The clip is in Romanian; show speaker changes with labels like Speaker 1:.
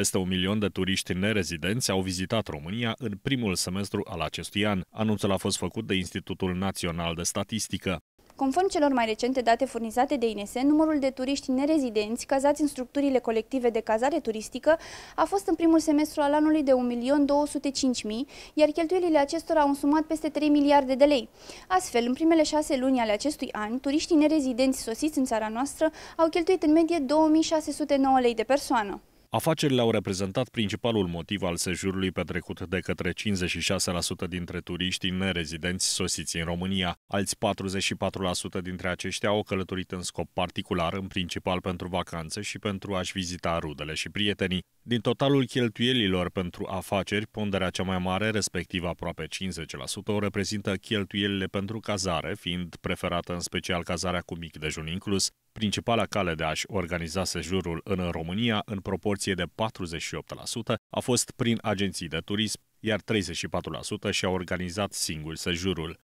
Speaker 1: Peste un milion de turiști nerezidenți au vizitat România în primul semestru al acestui an. Anunțul a fost făcut de Institutul Național de Statistică.
Speaker 2: Conform celor mai recente date furnizate de INSE, numărul de turiști nerezidenți cazați în structurile colective de cazare turistică a fost în primul semestru al anului de 1.205.000, iar cheltuielile acestora au însumat peste 3 miliarde de lei. Astfel, în primele șase luni ale acestui an, turiștii nerezidenți sosiți în țara noastră au cheltuit în medie 2.609 lei de persoană.
Speaker 1: Afacerile au reprezentat principalul motiv al sejurului petrecut de către 56% dintre turiștii nerezidenți sosiți în România. Alți 44% dintre aceștia au călătorit în scop particular, în principal pentru vacanțe și pentru a-și vizita rudele și prietenii. Din totalul cheltuielilor pentru afaceri, ponderea cea mai mare, respectiv aproape 50%, o reprezintă cheltuielile pentru cazare, fiind preferată în special cazarea cu mic dejun inclus, Principala cale de a-și organiza sejurul în România, în proporție de 48%, a fost prin agenții de turism, iar 34% și-au organizat singuri sejurul.